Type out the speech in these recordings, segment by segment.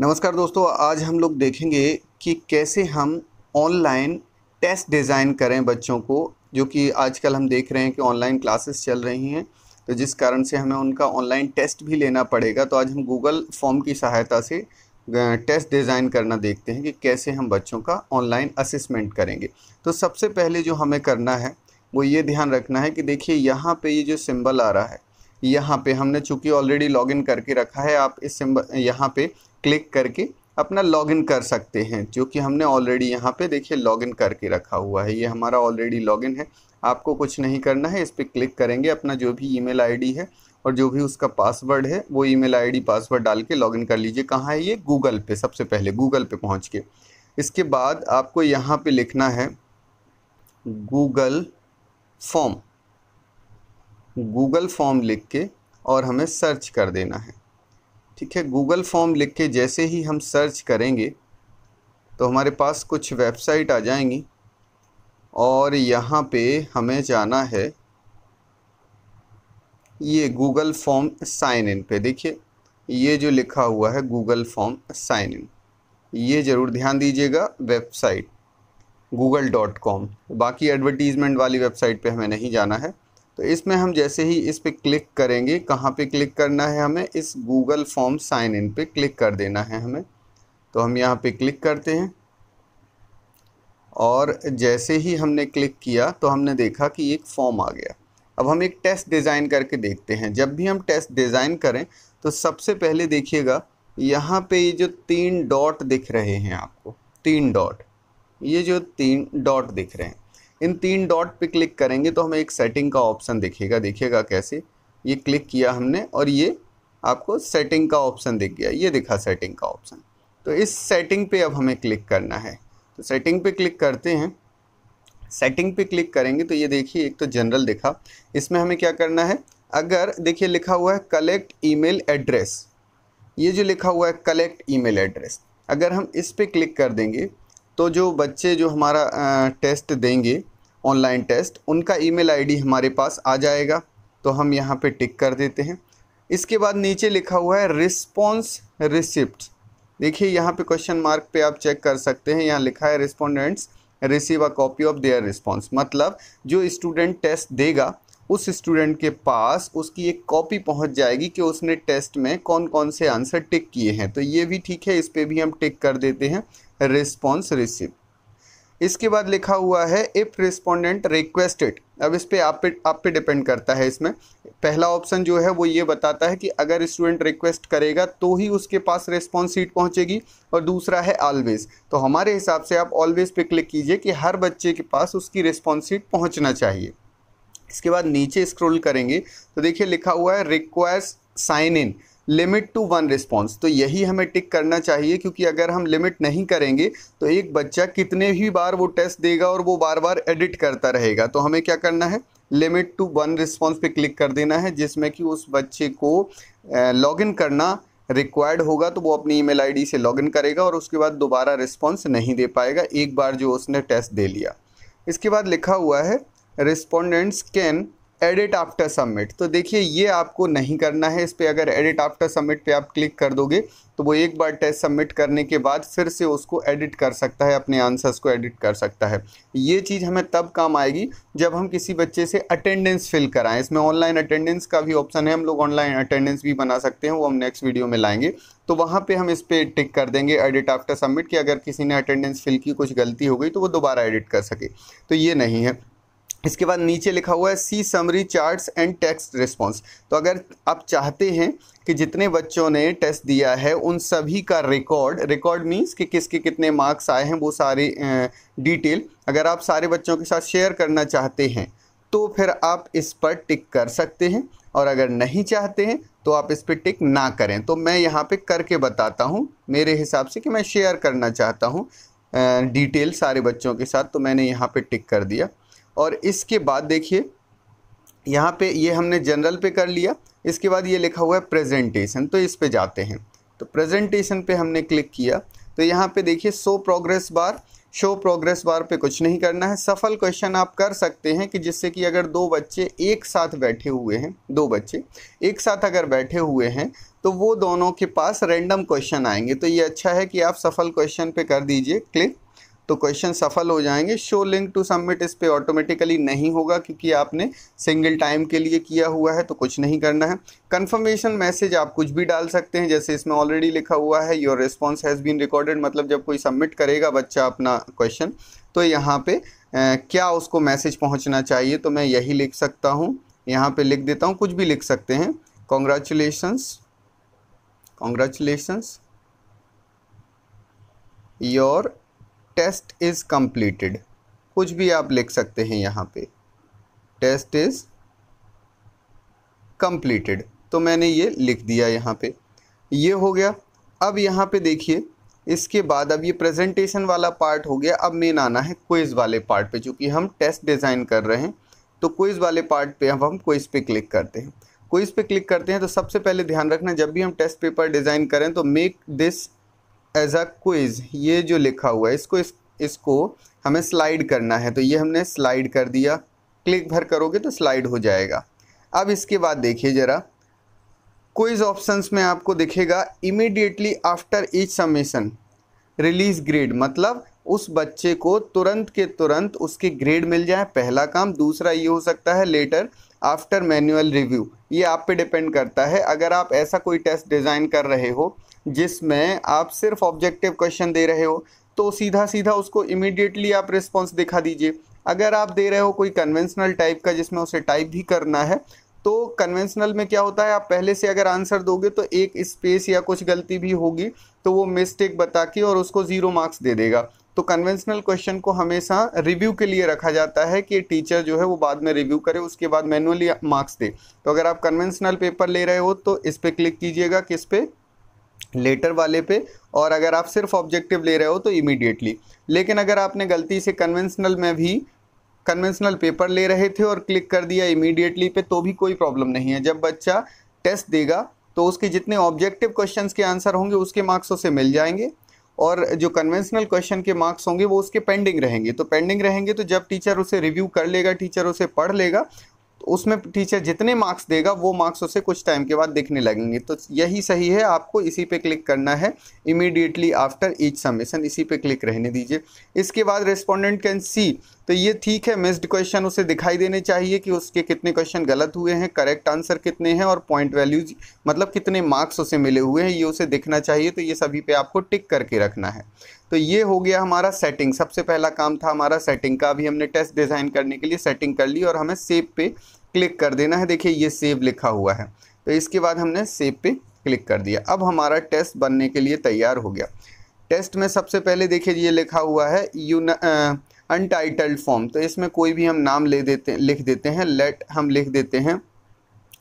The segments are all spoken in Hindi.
नमस्कार दोस्तों आज हम लोग देखेंगे कि कैसे हम ऑनलाइन टेस्ट डिज़ाइन करें बच्चों को जो कि आजकल हम देख रहे हैं कि ऑनलाइन क्लासेस चल रही हैं तो जिस कारण से हमें उनका ऑनलाइन टेस्ट भी लेना पड़ेगा तो आज हम गूगल फॉर्म की सहायता से टेस्ट डिज़ाइन करना देखते हैं कि कैसे हम बच्चों का ऑनलाइन असेसमेंट करेंगे तो सबसे पहले जो हमें करना है वो ये ध्यान रखना है कि देखिए यहाँ पे ये जो सिंबल आ रहा है यहाँ पे हमने चूंकि ऑलरेडी लॉगिन करके रखा है आप इस सिंबल यहाँ पे क्लिक करके अपना लॉगिन कर सकते हैं जो कि हमने ऑलरेडी यहाँ पे देखिए लॉगिन करके रखा हुआ है ये हमारा ऑलरेडी लॉगिन है आपको कुछ नहीं करना है इस पर क्लिक करेंगे अपना जो भी ईमेल आईडी है और जो भी उसका पासवर्ड है वो ईमेल आईडी पासवर्ड डाल के लॉगिन कर लीजिए कहाँ है ये गूगल पे सबसे पहले गूगल पे पहुँच के इसके बाद आपको यहाँ पर लिखना है गूगल फॉर्म गूगल फॉर्म लिख के और हमें सर्च कर देना है ठीक है गूगल फॉर्म लिख के जैसे ही हम सर्च करेंगे तो हमारे पास कुछ वेबसाइट आ जाएंगी और यहाँ पे हमें जाना है ये गूगल फॉर्म साइन इन पे देखिए ये जो लिखा हुआ है गूगल फॉर्म साइन इन ये ज़रूर ध्यान दीजिएगा वेबसाइट गूगल डॉट कॉम बाकी एडवर्टीज़मेंट वाली वेबसाइट पे हमें नहीं जाना है तो इसमें हम जैसे ही इस पर क्लिक करेंगे कहाँ पे क्लिक करना है हमें इस गूगल फॉर्म साइन इन पे क्लिक कर देना है हमें तो हम यहाँ पे क्लिक करते हैं और जैसे ही हमने क्लिक किया तो हमने देखा कि एक फॉर्म आ गया अब हम एक टेस्ट डिज़ाइन करके देखते हैं जब भी हम टेस्ट डिज़ाइन करें तो सबसे पहले देखिएगा यहाँ पे ये जो तीन डॉट दिख रहे हैं आपको तीन डॉट ये जो तीन डॉट दिख रहे हैं इन तीन डॉट पे क्लिक करेंगे तो हमें एक सेटिंग का ऑप्शन दिखेगा देखिएगा कैसे ये क्लिक किया हमने और ये आपको सेटिंग का ऑप्शन दिख गया ये दिखा सेटिंग का ऑप्शन तो इस सेटिंग पे अब हमें क्लिक करना है तो सेटिंग पे क्लिक करते हैं सेटिंग पे क्लिक करेंगे तो ये देखिए एक तो जनरल दिखा इसमें हमें क्या करना है अगर देखिए लिखा हुआ है कलेक्ट ईमेल एड्रेस ये जो लिखा हुआ है कलेक्ट ईमेल एड्रेस अगर हम इस पर क्लिक कर देंगे तो जो बच्चे जो हमारा टेस्ट देंगे ऑनलाइन टेस्ट उनका ईमेल आईडी हमारे पास आ जाएगा तो हम यहाँ पे टिक कर देते हैं इसके बाद नीचे लिखा हुआ है रिस्पॉन्स रिसिप्ट देखिए यहाँ पे क्वेश्चन मार्क पे आप चेक कर सकते हैं यहाँ लिखा है respondents receive a copy of their response मतलब जो स्टूडेंट टेस्ट देगा उस स्टूडेंट के पास उसकी एक कॉपी पहुंच जाएगी कि उसने टेस्ट में कौन कौन से आंसर टिक किए हैं तो ये भी ठीक है इस पर भी हम टिक कर देते हैं रिस्पॉन्स रिसिप्ट इसके बाद लिखा हुआ है इफ़ रिस्पोंडेंट रिक्वेस्टेड अब इस पर आप पे आप पे डिपेंड करता है इसमें पहला ऑप्शन जो है वो ये बताता है कि अगर स्टूडेंट रिक्वेस्ट करेगा तो ही उसके पास रिस्पॉन्स सीट पहुंचेगी और दूसरा है ऑलवेज़ तो हमारे हिसाब से आप ऑलवेज़ पे क्लिक कीजिए कि हर बच्चे के पास उसकी रिस्पॉन्स सीट पहुँचना चाहिए इसके बाद नीचे स्क्रोल करेंगे तो देखिए लिखा हुआ है requires sign in limit to one response तो यही हमें टिक करना चाहिए क्योंकि अगर हम लिमिट नहीं करेंगे तो एक बच्चा कितने ही बार वो टेस्ट देगा और वो बार बार एडिट करता रहेगा तो हमें क्या करना है लिमिट टू वन रिस्पॉन्स पे क्लिक कर देना है जिसमें कि उस बच्चे को लॉगिन करना रिक्वायर्ड होगा तो वो अपनी ईमेल आईडी से लॉगिन करेगा और उसके बाद दोबारा रिस्पॉन्स नहीं दे पाएगा एक बार जो उसने टेस्ट दे लिया इसके बाद लिखा हुआ है respondents can edit after submit तो देखिए ये आपको नहीं करना है इस पर अगर एडिट आफ्टर सबमिट पे आप क्लिक कर दोगे तो वो एक बार टेस्ट सबमिट करने के बाद फिर से उसको एडिट कर सकता है अपने आंसर्स को एडिट कर सकता है ये चीज़ हमें तब काम आएगी जब हम किसी बच्चे से अटेंडेंस फिल कराएं इसमें ऑनलाइन अटेंडेंस का भी ऑप्शन है हम लोग ऑनलाइन अटेंडेंस भी बना सकते हैं वो हम नेक्स्ट वीडियो में लाएंगे तो वहाँ पर हम इस पर टिक कर देंगे एडिट आफ्टर सबमिट कि अगर किसी ने अटेंडेंस फिल की कुछ गलती हो गई तो वो दोबारा एडिट कर सके तो ये नहीं है इसके बाद नीचे लिखा हुआ है see summary charts and text response तो अगर आप चाहते हैं कि जितने बच्चों ने टेस्ट दिया है उन सभी का रिकॉर्ड रिकॉर्ड मीन्स कि किसके कितने मार्क्स आए हैं वो सारे डिटेल अगर आप सारे बच्चों के साथ शेयर करना चाहते हैं तो फिर आप इस पर टिक कर सकते हैं और अगर नहीं चाहते हैं तो आप इस पर टिक ना करें तो मैं यहाँ पर करके बताता हूँ मेरे हिसाब से कि मैं शेयर करना चाहता हूँ डिटेल सारे बच्चों के साथ तो मैंने यहाँ पर टिक कर दिया और इसके बाद देखिए यहाँ पे ये हमने जनरल पे कर लिया इसके बाद ये लिखा हुआ है प्रेजेंटेशन तो इस पे जाते हैं तो प्रेजेंटेशन पे हमने क्लिक किया तो यहाँ पे देखिए show progress bar show progress bar पे कुछ नहीं करना है सफल क्वेश्चन आप कर सकते हैं कि जिससे कि अगर दो बच्चे एक साथ बैठे हुए हैं दो बच्चे एक साथ अगर बैठे हुए हैं तो वो दोनों के पास रैंडम क्वेश्चन आएंगे तो ये अच्छा है कि आप सफल क्वेश्चन पे कर दीजिए क्लिक तो क्वेश्चन सफल हो जाएंगे शो लिंक टू सबमिट इस पर ऑटोमेटिकली नहीं होगा क्योंकि आपने सिंगल टाइम के लिए किया हुआ है तो कुछ नहीं करना है कंफर्मेशन मैसेज आप कुछ भी डाल सकते हैं जैसे इसमें ऑलरेडी लिखा हुआ है your response has been recorded मतलब जब कोई सबमिट करेगा बच्चा अपना क्वेश्चन तो यहाँ पे क्या उसको मैसेज पहुँचना चाहिए तो मैं यही लिख सकता हूँ यहाँ पर लिख देता हूँ कुछ भी लिख सकते हैं congratulations congratulations your test is completed कुछ भी आप लिख सकते हैं यहाँ पे टेस्ट इज़ कंप्लीटेड तो मैंने ये लिख दिया यहाँ पे ये हो गया अब यहाँ पे देखिए इसके बाद अब ये प्रेजेंटेशन वाला पार्ट हो गया अब मेन आना है क्विज़ वाले पार्ट पे चूँकि हम टेस्ट डिज़ाइन कर रहे हैं तो क्विज़ वाले पार्ट पे अब हम क्विज़ पे क्लिक करते हैं क्विज़ पे क्लिक करते हैं तो सबसे पहले ध्यान रखना जब भी हम टेस्ट पेपर डिज़ाइन करें तो make this as a quiz ये जो लिखा हुआ है इसको इस, इसको हमें स्लाइड करना है तो ये हमने स्लाइड कर दिया क्लिक भर करोगे तो स्लाइड हो जाएगा अब इसके बाद देखिए ज़रा क्विज ऑप्शंस में आपको दिखेगा immediately after each submission release grade मतलब उस बच्चे को तुरंत के तुरंत उसके ग्रेड मिल जाए पहला काम दूसरा ये हो सकता है लेटर आफ्टर मैनुअल रिव्यू ये आप पे डिपेंड करता है अगर आप ऐसा कोई टेस्ट डिज़ाइन कर रहे हो जिसमें आप सिर्फ ऑब्जेक्टिव क्वेश्चन दे रहे हो तो सीधा सीधा उसको इमिडिएटली आप रिस्पॉन्स दिखा दीजिए अगर आप दे रहे हो कोई कन्वेंशनल टाइप का जिसमें उसे टाइप भी करना है तो कन्वेंशनल में क्या होता है आप पहले से अगर आंसर दोगे तो एक स्पेस या कुछ गलती भी होगी तो वो मिस्टेक बता के और उसको ज़ीरो मार्क्स दे देगा तो कन्वेंशनल क्वेश्चन को हमेशा रिव्यू के लिए रखा जाता है कि टीचर जो है वो बाद में रिव्यू करे उसके बाद मैनुअली मार्क्स दे तो अगर आप कन्वेंशनल पेपर ले रहे हो तो इस पर क्लिक कीजिएगा किस पे लेटर वाले पे और अगर आप सिर्फ ऑब्जेक्टिव ले रहे हो तो इमीडिएटली लेकिन अगर आपने गलती से कन्वेंशनल में भी कन्वेंशनल पेपर ले रहे थे और क्लिक कर दिया इमीडिएटली पे तो भी कोई प्रॉब्लम नहीं है जब बच्चा टेस्ट देगा तो उसके जितने ऑब्जेक्टिव क्वेश्चंस के आंसर होंगे उसके मार्क्स उसे मिल जाएंगे और जो कन्वेंशनल क्वेश्चन के मार्क्स होंगे वो उसके पेंडिंग रहेंगे तो पेंडिंग रहेंगे तो जब टीचर उसे रिव्यू कर लेगा टीचर उसे पढ़ लेगा तो उसमें टीचर जितने मार्क्स देगा वो मार्क्स उसे कुछ टाइम के बाद दिखने लगेंगे तो यही सही है आपको इसी पे क्लिक करना है इमीडिएटली आफ्टर ईच सबमिशन इसी पे क्लिक रहने दीजिए इसके बाद रेस्पोंडेंट कैन सी तो ये ठीक है मिस्ड क्वेश्चन उसे दिखाई देने चाहिए कि उसके कितने क्वेश्चन गलत हुए हैं करेक्ट आंसर कितने हैं और पॉइंट वैल्यूज मतलब कितने मार्क्स उसे मिले हुए हैं ये उसे दिखना चाहिए तो ये सभी पे आपको टिक करके रखना है तो ये हो गया हमारा सेटिंग सबसे पहला काम था हमारा सेटिंग का अभी हमने टेस्ट डिज़ाइन करने के लिए सेटिंग कर ली और हमें सेव पे क्लिक कर देना है देखिए ये सेव लिखा हुआ है तो इसके बाद हमने सेव पे क्लिक कर दिया अब हमारा टेस्ट बनने के लिए तैयार हो गया टेस्ट में सबसे पहले देखिए ये लिखा हुआ है अनटाइटल्ड फॉर्म तो इसमें कोई भी हम नाम ले देते लिख देते हैं लेट हम लिख देते हैं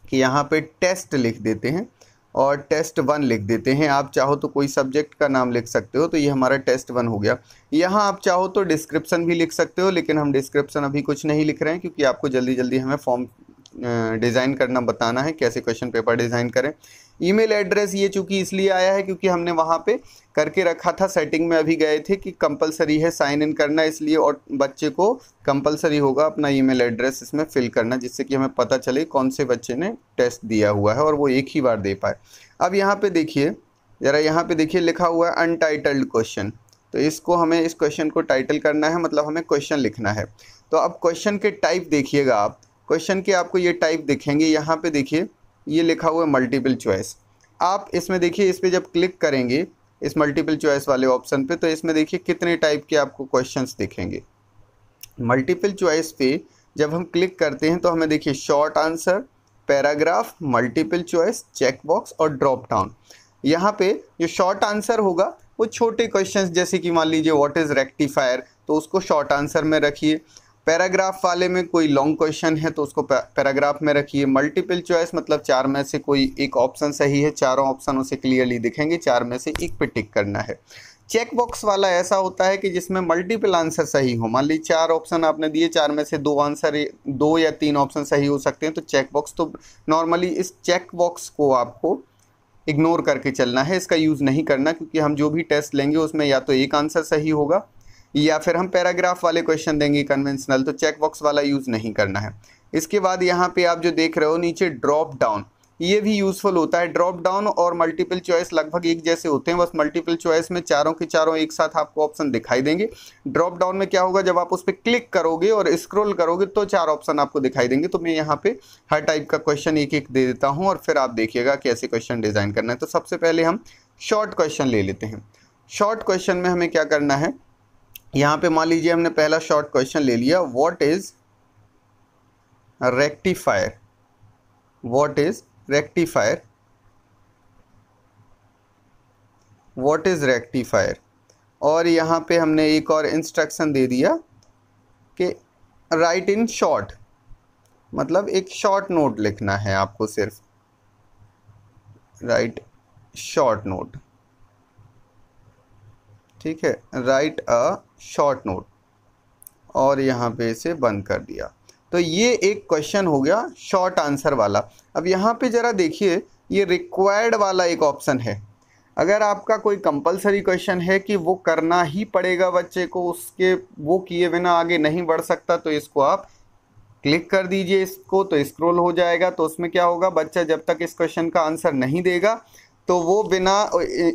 कि यहाँ पे टेस्ट लिख देते हैं और टेस्ट वन लिख देते हैं आप चाहो तो कोई सब्जेक्ट का नाम लिख सकते हो तो ये हमारा टेस्ट वन हो गया यहाँ आप चाहो तो डिस्क्रिप्शन भी लिख सकते हो लेकिन हम डिस्क्रिप्शन अभी कुछ नहीं लिख रहे हैं क्योंकि आपको जल्दी जल्दी हमें फॉर्म डिज़ाइन करना बताना है कैसे क्वेश्चन पेपर डिज़ाइन करें ईमेल एड्रेस ये चूंकि इसलिए आया है क्योंकि हमने वहाँ पे करके रखा था सेटिंग में अभी गए थे कि कंपलसरी है साइन इन करना इसलिए और बच्चे को कंपलसरी होगा अपना ईमेल एड्रेस इसमें फिल करना जिससे कि हमें पता चले कौन से बच्चे ने टेस्ट दिया हुआ है और वो एक ही बार दे पाए अब यहाँ पर देखिए ज़रा यहाँ पर देखिए लिखा हुआ है अनटाइटल्ड क्वेश्चन तो इसको हमें इस क्वेश्चन को टाइटल करना है मतलब हमें क्वेश्चन लिखना है तो अब क्वेश्चन के टाइप देखिएगा आप क्वेश्चन के आपको ये टाइप दिखेंगे यहाँ पे देखिए ये लिखा हुआ है मल्टीपल चॉइस आप इसमें देखिए इस पर जब क्लिक करेंगे इस मल्टीपल चॉइस वाले ऑप्शन पे तो इसमें देखिए कितने टाइप के आपको क्वेश्चंस दिखेंगे मल्टीपल चॉइस पे जब हम क्लिक करते हैं तो हमें देखिए short answer paragraph multiple choice checkbox और ड्रॉप डाउन यहाँ पे जो शॉर्ट आंसर होगा वो छोटे क्वेश्चंस जैसे कि मान लीजिए व्हाट इज़ रेक्टिफायर तो उसको शॉर्ट आंसर में रखिए पैराग्राफ वाले में कोई लॉन्ग क्वेश्चन है तो उसको पैराग्राफ में रखिए मल्टीपल चॉइस मतलब चार में से कोई एक ऑप्शन सही है चारों ऑप्शन उसे क्लियरली दिखेंगे चार में से एक पे टिक करना है चेक बॉक्स वाला ऐसा होता है कि जिसमें मल्टीपल आंसर सही हो मान लीजिए चार ऑप्शन आपने दिए चार में से दो आंसर दो या तीन ऑप्शन सही हो सकते हैं तो चेक बॉक्स तो नॉर्मली इस चेक बॉक्स को आपको इग्नोर करके चलना है इसका यूज़ नहीं करना क्योंकि हम जो भी टेस्ट लेंगे उसमें या तो एक आंसर सही होगा या फिर हम पैराग्राफ वाले क्वेश्चन देंगे कन्वेंशनल तो चेक बॉक्स वाला यूज़ नहीं करना है इसके बाद यहाँ पे आप जो देख रहे हो नीचे ड्रॉप डाउन ये भी यूज़फुल होता है ड्रॉप डाउन और मल्टीपल चॉइस लगभग एक जैसे होते हैं बस मल्टीपल चॉइस में चारों के चारों एक साथ आपको ऑप्शन दिखाई देंगे ड्रॉप डाउन में क्या होगा जब आप उस पर क्लिक करोगे और स्क्रॉल करोगे तो चार ऑप्शन आपको दिखाई देंगे तो मैं यहाँ पे हर टाइप का क्वेश्चन एक एक दे देता हूँ और फिर आप देखिएगा कैसे क्वेश्चन डिज़ाइन करना है तो सबसे पहले हम शॉर्ट क्वेश्चन ले लेते हैं शॉर्ट क्वेश्चन में हमें क्या करना है यहाँ पे मान लीजिए हमने पहला शॉर्ट क्वेश्चन ले लिया what is rectifier what is rectifier what is rectifier और यहाँ पे हमने एक और इंस्ट्रक्शन दे दिया कि राइट इन शॉर्ट मतलब एक शॉर्ट नोट लिखना है आपको सिर्फ राइट शॉर्ट नोट ठीक है राइट अ शॉर्ट नोट और यहाँ पे इसे बंद कर दिया तो ये एक क्वेश्चन हो गया शॉर्ट आंसर वाला अब यहाँ पे ज़रा देखिए ये रिक्वायर्ड वाला एक ऑप्शन है अगर आपका कोई कंपलसरी क्वेश्चन है कि वो करना ही पड़ेगा बच्चे को उसके वो किए बिना आगे नहीं बढ़ सकता तो इसको आप क्लिक कर दीजिए इसको तो स्क्रॉल हो जाएगा तो उसमें क्या होगा बच्चा जब तक इस क्वेश्चन का आंसर नहीं देगा तो वो बिना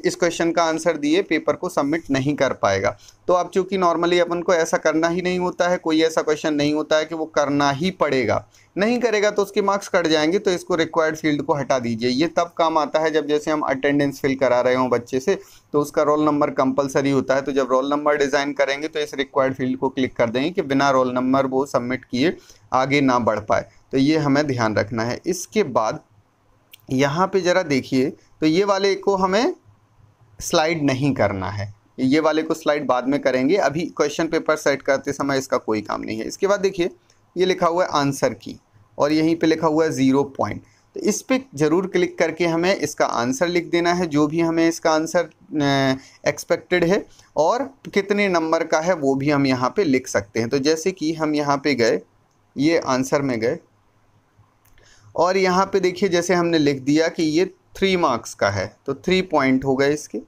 इस क्वेश्चन का आंसर दिए पेपर को सबमिट नहीं कर पाएगा तो अब चूंकि नॉर्मली अपन को ऐसा करना ही नहीं होता है कोई ऐसा क्वेश्चन नहीं होता है कि वो करना ही पड़ेगा नहीं करेगा तो उसके मार्क्स कट जाएंगे तो इसको रिक्वायर्ड फील्ड को हटा दीजिए ये तब काम आता है जब जैसे हम अटेंडेंस फिल करा रहे हों बच्चे से तो उसका रोल नंबर कंपलसरी होता है तो जब रोल नंबर डिज़ाइन करेंगे तो इस रिक्वायर्ड फील्ड को क्लिक कर देंगे कि बिना रोल नंबर वो सबमिट किए आगे ना बढ़ पाए तो ये हमें ध्यान रखना है इसके बाद यहाँ पे ज़रा देखिए तो ये वाले को हमें स्लाइड नहीं करना है ये वाले को स्लाइड बाद में करेंगे अभी क्वेश्चन पेपर सेट करते समय इसका कोई काम नहीं है इसके बाद देखिए ये लिखा हुआ है आंसर की और यहीं पे लिखा हुआ है ज़ीरो पॉइंट तो इस पर ज़रूर क्लिक करके हमें इसका आंसर लिख देना है जो भी हमें इसका आंसर एक्सपेक्टेड है और कितने नंबर का है वो भी हम यहाँ पर लिख सकते हैं तो जैसे कि हम यहाँ पर गए ये आंसर में गए और यहाँ पे देखिए जैसे हमने लिख दिया कि ये थ्री मार्क्स का है तो थ्री पॉइंट हो गए इसके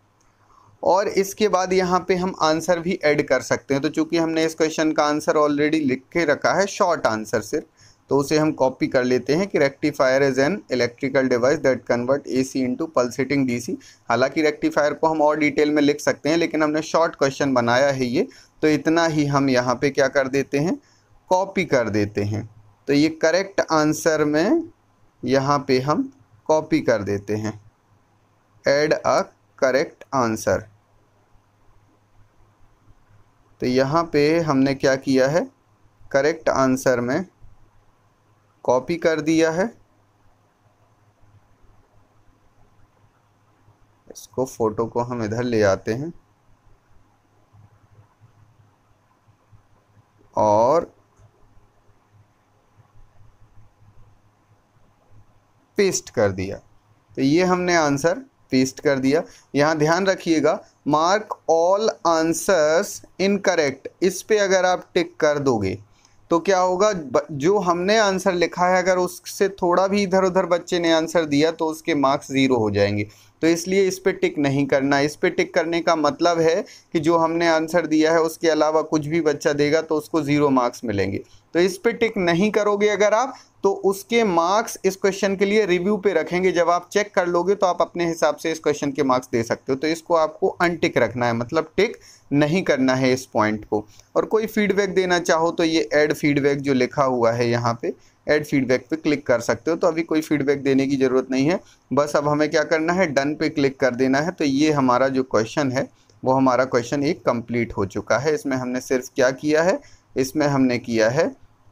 और इसके बाद यहाँ पे हम आंसर भी ऐड कर सकते हैं तो चूंकि हमने इस क्वेश्चन का आंसर ऑलरेडी लिख के रखा है शॉर्ट आंसर सिर्फ तो उसे हम कॉपी कर लेते हैं कि rectifier is an electrical device that convert A C into pulsating D C हालांकि रेक्टिफायर को हम और डिटेल में लिख सकते हैं लेकिन हमने शॉर्ट क्वेश्चन बनाया है ये तो इतना ही हम यहाँ पे क्या कर देते हैं कॉपी कर देते हैं तो ये करेक्ट आंसर में यहाँ पे हम कॉपी कर देते हैं एड अ करेक्ट आंसर तो यहाँ पे हमने क्या किया है करेक्ट आंसर में कॉपी कर दिया है इसको फ़ोटो को हम इधर ले आते हैं और पेस्ट कर दिया तो ये हमने आंसर पेस्ट कर दिया यहाँ ध्यान रखिएगा मार्क ऑल आंसर्स इनकरेक्ट इस पे अगर आप टिक कर दोगे तो क्या होगा जो हमने आंसर लिखा है अगर उससे थोड़ा भी इधर उधर बच्चे ने आंसर दिया तो उसके मार्क्स ज़ीरो हो जाएंगे तो इसलिए इस पर टिक नहीं करना इस पर टिक करने का मतलब है कि जो हमने आंसर दिया है उसके अलावा कुछ भी बच्चा देगा तो उसको ज़ीरो मार्क्स मिलेंगे तो इस पर टिक नहीं करोगे अगर आप तो उसके मार्क्स इस क्वेश्चन के लिए रिव्यू पे रखेंगे जब आप चेक कर लोगे तो आप अपने हिसाब से इस क्वेश्चन के मार्क्स दे सकते हो तो इसको आपको अनटिक रखना है मतलब टिक नहीं करना है इस पॉइंट को और कोई फीडबैक देना चाहो तो ये एड फीडबैक जो लिखा हुआ है यहाँ पे एड फीडबैक पे क्लिक कर सकते हो तो अभी कोई फीडबैक देने की ज़रूरत नहीं है बस अब हमें क्या करना है डन पे क्लिक कर देना है तो ये हमारा जो क्वेश्चन है वो हमारा क्वेश्चन एक कंप्लीट हो चुका है इसमें हमने सिर्फ क्या किया है इसमें हमने किया है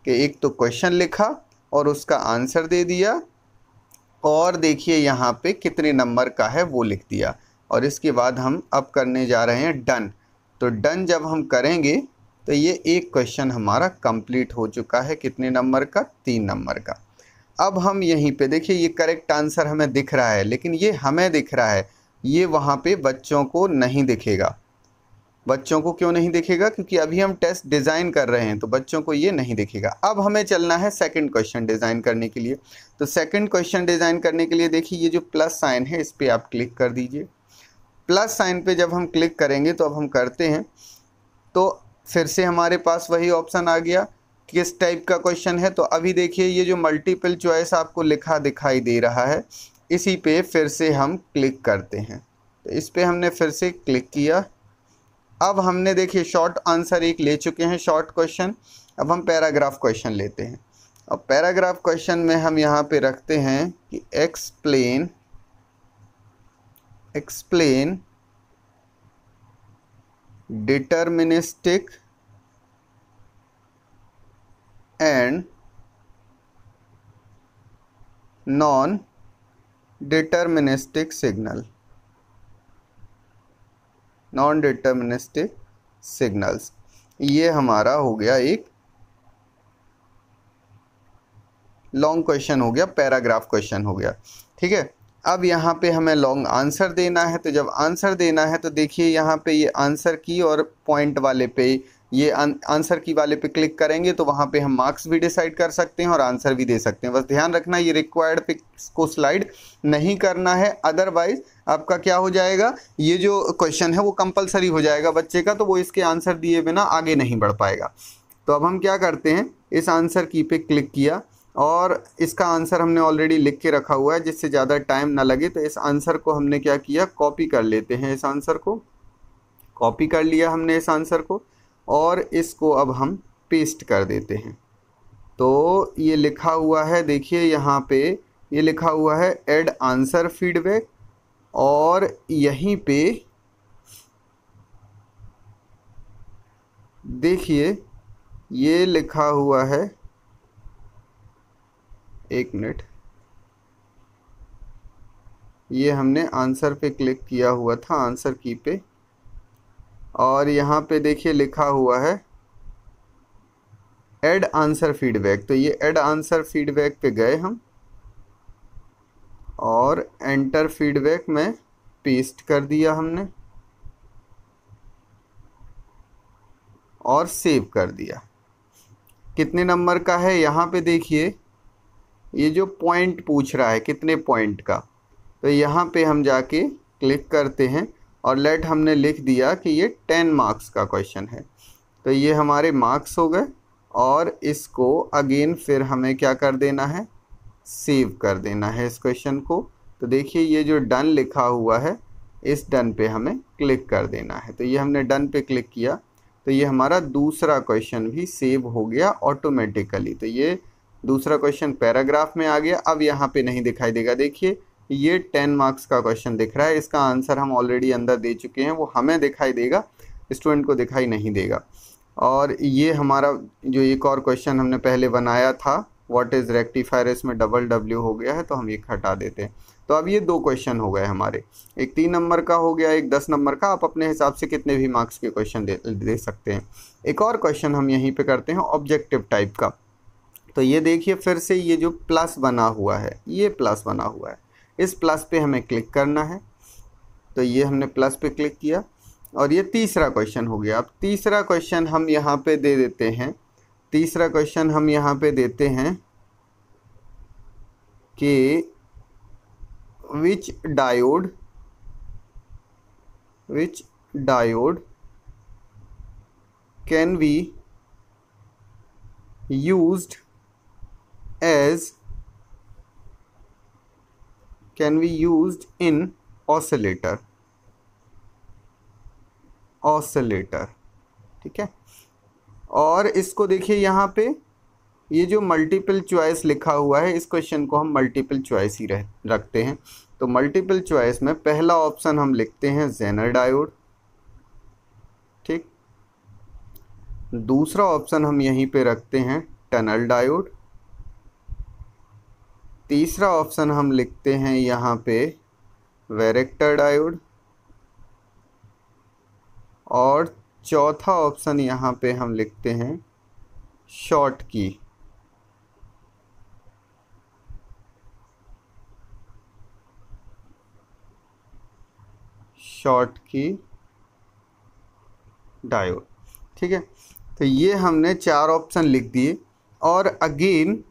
कि एक तो क्वेश्चन लिखा और उसका आंसर दे दिया और देखिए यहाँ पे कितने नंबर का है वो लिख दिया और इसके बाद हम अब करने जा रहे हैं डन तो डन जब हम करेंगे तो ये एक क्वेश्चन हमारा कंप्लीट हो चुका है कितने नंबर का तीन नंबर का अब हम यहीं पे देखिए ये करेक्ट आंसर हमें दिख रहा है लेकिन ये हमें दिख रहा है ये वहाँ पे बच्चों को नहीं दिखेगा बच्चों को क्यों नहीं दिखेगा क्योंकि अभी हम टेस्ट डिज़ाइन कर रहे हैं तो बच्चों को ये नहीं दिखेगा अब हमें चलना है सेकंड क्वेश्चन डिज़ाइन करने के लिए तो सेकंड क्वेश्चन डिज़ाइन करने के लिए देखिए ये जो प्लस साइन है इस पर आप क्लिक कर दीजिए प्लस साइन पे जब हम क्लिक करेंगे तो अब हम करते हैं तो फिर से हमारे पास वही ऑप्शन आ गया किस टाइप का क्वेश्चन है तो अभी देखिए ये जो मल्टीपल चॉइस आपको लिखा दिखाई दे रहा है इसी पे फिर से हम क्लिक करते हैं तो इस पर हमने फिर से क्लिक किया अब हमने देखिए शॉर्ट आंसर एक ले चुके हैं शॉर्ट क्वेश्चन अब हम पैराग्राफ क्वेश्चन लेते हैं अब पैराग्राफ क्वेश्चन में हम यहाँ पे रखते हैं कि explain explain deterministic and non deterministic signal non deterministic signals ये हमारा हो गया एक लॉन्ग क्वेश्चन हो गया पैराग्राफ क्वेश्चन हो गया ठीक है अब यहाँ पे हमें लॉन्ग आंसर देना है तो जब आंसर देना है तो देखिए यहाँ पे ये आंसर की और पॉइंट वाले पे ये आंसर की वाले पे क्लिक करेंगे तो वहाँ पे हम मार्क्स भी डिसाइड कर सकते हैं और आंसर भी दे सकते हैं बस ध्यान रखना ये रिक्वायर्ड पिक्स को स्लाइड नहीं करना है अदरवाइज आपका क्या हो जाएगा ये जो क्वेश्चन है वो कंपलसरी हो जाएगा बच्चे का तो वो इसके आंसर दिए बिना आगे नहीं बढ़ पाएगा तो अब हम क्या करते हैं इस आंसर की पे क्लिक किया और इसका आंसर हमने ऑलरेडी लिख के रखा हुआ है जिससे ज़्यादा टाइम ना लगे तो इस आंसर को हमने क्या किया कॉपी कर लेते हैं इस आंसर को कॉपी कर लिया हमने इस आंसर को और इसको अब हम पेस्ट कर देते हैं तो ये लिखा हुआ है देखिए यहाँ पे ये लिखा हुआ है एड आंसर फीडबैक और यहीं पे देखिए ये लिखा हुआ है एक मिनट ये हमने आंसर पे क्लिक किया हुआ था आंसर की पे और यहाँ पे देखिए लिखा हुआ है एड आंसर फीडबैक तो ये एड आंसर फीडबैक पे गए हम और एंटर फीडबैक में पेस्ट कर दिया हमने और सेव कर दिया कितने नंबर का है यहाँ पे देखिए ये जो पॉइंट पूछ रहा है कितने पॉइंट का तो यहाँ पे हम जाके क्लिक करते हैं और लेट हमने लिख दिया कि ये टेन मार्क्स का क्वेश्चन है तो ये हमारे मार्क्स हो गए और इसको अगेन फिर हमें क्या कर देना है सेव कर देना है इस क्वेश्चन को तो देखिए ये जो डन लिखा हुआ है इस डन पे हमें क्लिक कर देना है तो ये हमने डन पे क्लिक किया तो ये हमारा दूसरा क्वेश्चन भी सेव हो गया ऑटोमेटिकली तो ये दूसरा क्वेश्चन पैराग्राफ में आ गया अब यहाँ पे नहीं दिखाई देगा देखिए ये टेन मार्क्स का क्वेश्चन दिख रहा है इसका आंसर हम ऑलरेडी अंदर दे चुके हैं वो हमें दिखाई देगा स्टूडेंट को दिखाई नहीं देगा और ये हमारा जो एक और क्वेश्चन हमने पहले बनाया था व्हाट इज़ रेक्टिफायर इसमें डबल डब्ल्यू हो गया है तो हम ये हटा देते हैं तो अब ये दो क्वेश्चन हो गए हमारे एक तीन नंबर का हो गया एक दस नंबर का आप अपने हिसाब से कितने भी मार्क्स के क्वेश्चन दे दे सकते हैं एक और क्वेश्चन हम यहीं पे करते हैं ऑब्जेक्टिव टाइप का तो ये देखिए फिर से ये जो प्लस बना हुआ है ये प्लस बना हुआ है इस प्लस पे हमें क्लिक करना है तो ये हमने प्लस पे क्लिक किया और ये तीसरा क्वेश्चन हो गया अब तीसरा क्वेश्चन हम यहाँ पे दे देते हैं तीसरा क्वेश्चन हम यहाँ पे देते हैं कि which diode which diode can be use as can be used in oscillator oscillator ठीक है और इसको देखिए यहाँ पे ये जो मल्टीपल चॉइस लिखा हुआ है इस क्वेश्चन को हम मल्टीपल चॉइस ही रह रखते हैं तो मल्टीपल चॉइस में पहला ऑप्शन हम लिखते हैं जेनर डायोड ठीक दूसरा ऑप्शन हम यहीं पे रखते हैं टनल डायोड तीसरा ऑप्शन हम लिखते हैं यहाँ पे वेरेक्टर डायोड और चौथा ऑप्शन यहाँ पे हम लिखते हैं शॉर्ट की शॉर्ट की डायोड ठीक है तो ये हमने चार ऑप्शन लिख दिए और अगेन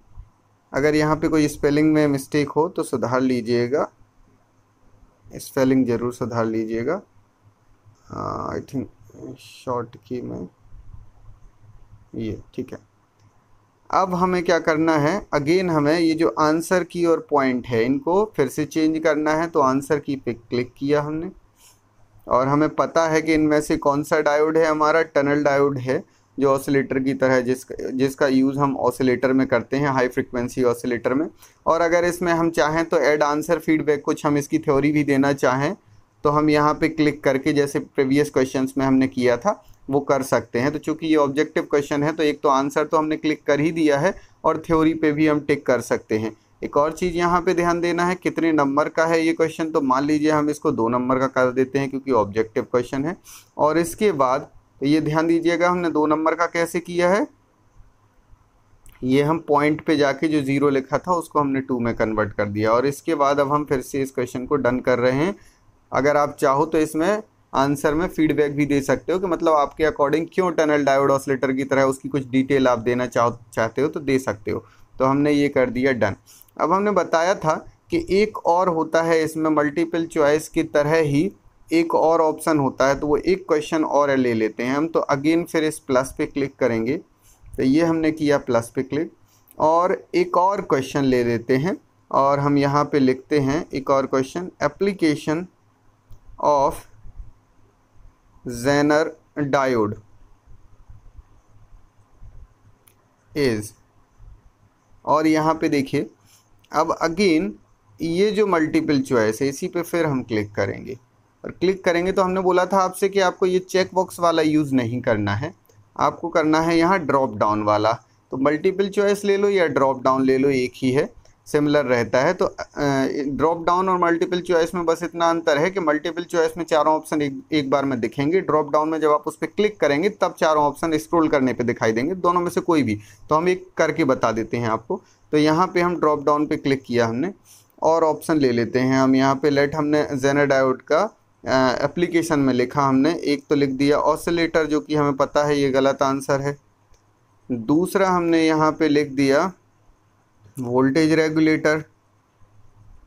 अगर यहाँ पे कोई स्पेलिंग में मिस्टेक हो तो सुधार लीजिएगा स्पेलिंग ज़रूर सुधार लीजिएगा आई थिंक शॉर्ट की में ये ठीक है अब हमें क्या करना है अगेन हमें ये जो आंसर की और पॉइंट है इनको फिर से चेंज करना है तो आंसर की पे क्लिक किया हमने और हमें पता है कि इनमें से कौन सा डायोड है हमारा टनल डायोड है जो ऑसिलेटर की तरह जिस जिसका यूज़ हम ऑसिलेटर में करते हैं हाई फ्रिक्वेंसी ऑसिलेटर में और अगर इसमें हम चाहें तो एड आंसर फीडबैक कुछ हम इसकी थ्योरी भी देना चाहें तो हम यहाँ पे क्लिक करके जैसे प्रीवियस क्वेश्चन में हमने किया था वो कर सकते हैं तो चूंकि ये ऑब्जेक्टिव क्वेश्चन है तो एक तो आंसर तो हमने क्लिक कर ही दिया है और थ्योरी पे भी हम टिक कर सकते हैं एक और चीज़ यहाँ पे ध्यान देना है कितने नंबर का है ये क्वेश्चन तो मान लीजिए हम इसको दो नंबर का कर देते हैं क्योंकि ऑब्जेक्टिव क्वेश्चन है और इसके बाद तो ये ध्यान दीजिएगा हमने दो नंबर का कैसे किया है ये हम पॉइंट पे जाके जो ज़ीरो लिखा था उसको हमने टू में कन्वर्ट कर दिया और इसके बाद अब हम फिर से इस क्वेश्चन को डन कर रहे हैं अगर आप चाहो तो इसमें आंसर में फीडबैक भी दे सकते हो कि मतलब आपके अकॉर्डिंग क्यों टनल डायोड ऑसिलेटर की तरह उसकी कुछ डिटेल आप देना चाह चाहते हो तो दे सकते हो तो हमने ये कर दिया डन अब हमने बताया था कि एक और होता है इसमें मल्टीपल चॉइस की तरह ही एक और ऑप्शन होता है तो वो एक क्वेश्चन और ले लेते हैं हम तो अगेन फिर इस प्लस पे क्लिक करेंगे तो ये हमने किया प्लस पे क्लिक और एक और क्वेश्चन ले लेते हैं और हम यहाँ पे लिखते हैं एक और question application of zener diode is और यहाँ पे देखिए अब अगेन ये जो मल्टीपल चॉइस है इसी पे फिर हम क्लिक करेंगे और क्लिक करेंगे तो हमने बोला था आपसे कि आपको ये चेक बॉक्स वाला यूज़ नहीं करना है आपको करना है यहाँ ड्रॉप डाउन वाला तो मल्टीपल चॉइस ले लो या ड्रॉप डाउन ले लो एक ही है सिमिलर रहता है तो ड्रॉप डाउन और मल्टीपल चॉइस में बस इतना अंतर है कि मल्टीपल चॉइस में चारों ऑप्शन एक एक बार में दिखेंगे ड्रॉप डाउन में जब आप उस पर क्लिक करेंगे तब चारों ऑप्शन स्क्रॉल करने पे दिखाई देंगे दोनों में से कोई भी तो हम एक करके बता देते हैं आपको तो यहाँ पे हम ड्रॉप डाउन पे क्लिक किया हमने और ऑप्शन ले लेते हैं हम यहाँ पर लेट हमने जेनाडाउड का एप्लीकेशन में लिखा हमने एक तो लिख दिया ऑसिलेटर जो कि हमें पता है ये गलत आंसर है दूसरा हमने यहाँ पे लिख दिया वोल्टेज रेगुलेटर